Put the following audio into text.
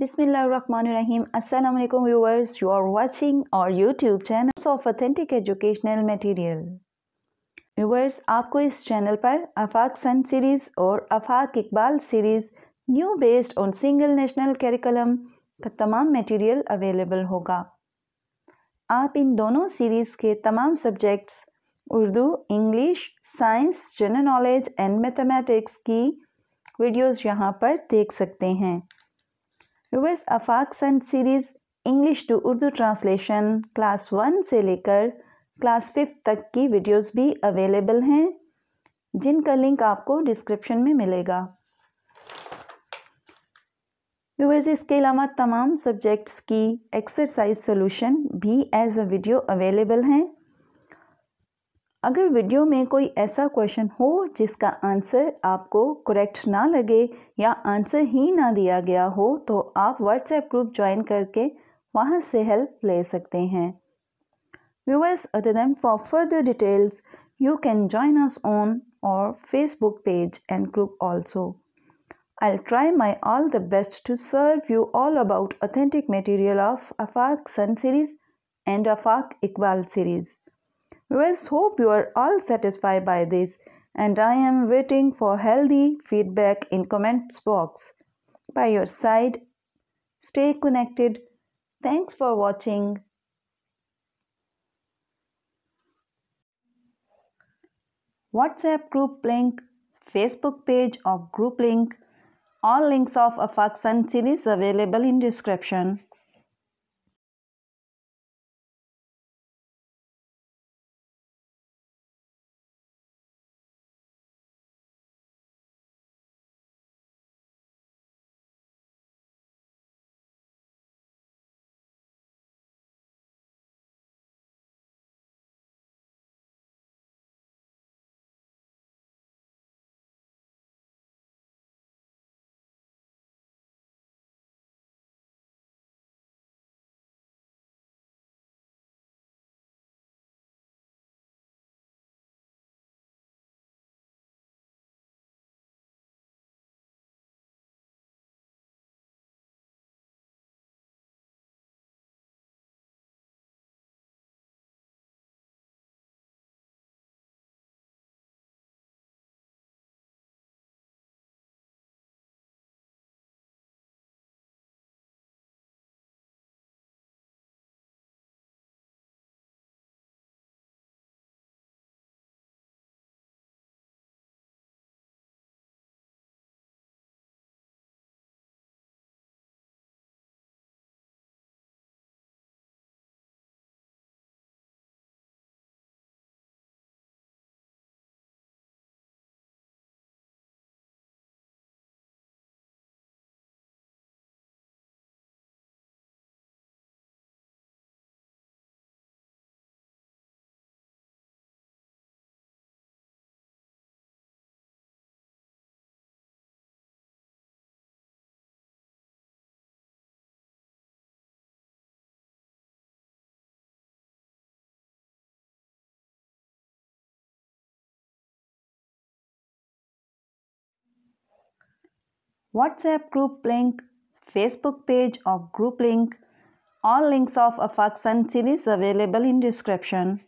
Bismillahirrahmanirrahim. Assalamu alaikum viewers. You are watching our YouTube channel of authentic educational material viewers आपको इस चैनल पर Afaq sun series और Afaq Iqbal series new based on single national curriculum का तमाम material available होगा आप इन दोनों सीरीज़ के तमाम subjects Urdu English science general knowledge and mathematics की वीडियोज़ यहाँ पर देख सकते हैं reverse Afaq sun series English to Urdu translation class one से लेकर क्लास फिफ्थ तक की वीडियोस भी अवेलेबल हैं जिनका लिंक आपको डिस्क्रिप्शन में मिलेगा व्यूवर्स इसके अलावा तमाम सब्जेक्ट्स की एक्सरसाइज सॉल्यूशन भी एज अ वीडियो अवेलेबल हैं अगर वीडियो में कोई ऐसा क्वेश्चन हो जिसका आंसर आपको करेक्ट ना लगे या आंसर ही ना दिया गया हो तो आप व्हाट्सएप ग्रुप ज्वाइन करके वहाँ से हेल्प ले सकते हैं viewers other than for further details you can join us on our Facebook page and group also I try my all the best to serve you all about authentic material of Afaq sun series and Afaq Iqbal series Viewers, hope you are all satisfied by this and I am waiting for healthy feedback in comments box. By your side, stay connected. Thanks for watching. WhatsApp group link, Facebook page or group link, all links of a and series available in description. WhatsApp group link, Facebook page or group link. All links of a and series available in description.